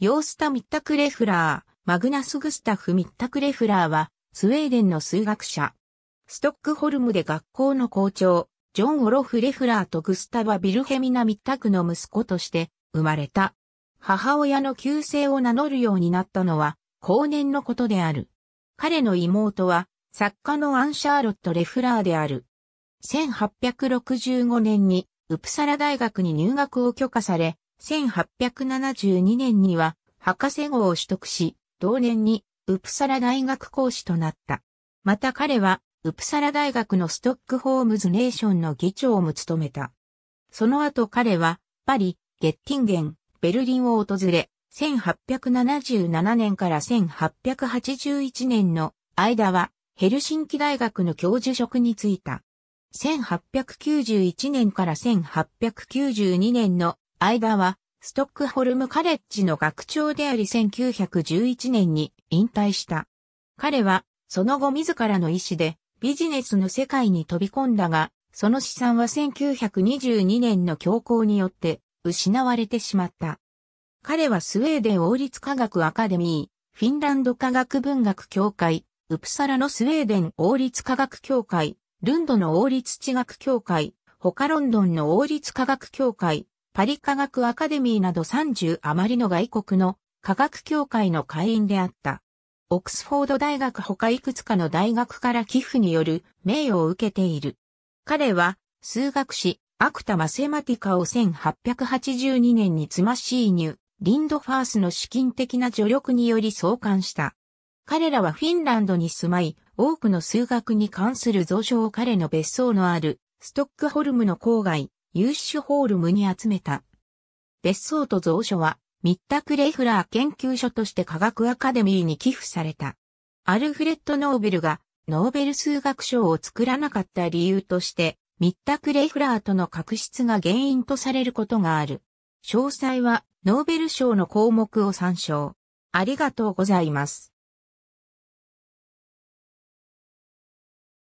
ヨースタ・ミッタクレフラー、マグナス・グスタフ・ミッタクレフラーは、スウェーデンの数学者。ストックホルムで学校の校長、ジョン・オロフ・レフラーとグスタバ・ビルヘミナ・ミッタクの息子として生まれた。母親の旧姓を名乗るようになったのは、後年のことである。彼の妹は、作家のアン・シャーロット・レフラーである。1865年に、ウプサラ大学に入学を許可され、1872年には博士号を取得し、同年にウプサラ大学講師となった。また彼はウプサラ大学のストックホームズネーションの議長も務めた。その後彼はパリ、ゲッティンゲン、ベルリンを訪れ、1877年から1881年の間はヘルシンキ大学の教授職に就いた。1891年から1892年のイ場は、ストックホルムカレッジの学長であり1911年に引退した。彼は、その後自らの意思でビジネスの世界に飛び込んだが、その資産は1922年の教皇によって失われてしまった。彼はスウェーデン王立科学アカデミー、フィンランド科学文学協会、ウプサラのスウェーデン王立科学協会、ルンドの王立地学協会、他ロンドンの王立科学協会、パリ科学アカデミーなど30余りの外国の科学協会の会員であった。オックスフォード大学他いくつかの大学から寄付による名誉を受けている。彼は数学史アクタマセマティカを1882年に妻シーニュ、リンドファースの資金的な助力により創刊した。彼らはフィンランドに住まい、多くの数学に関する蔵書を彼の別荘のあるストックホルムの郊外、ユーシュホールムに集めた。別荘と蔵書は、ミッタ・クレイフラー研究所として科学アカデミーに寄付された。アルフレッド・ノーベルが、ノーベル数学賞を作らなかった理由として、ミッタ・クレイフラーとの確執が原因とされることがある。詳細は、ノーベル賞の項目を参照。ありがとうございます。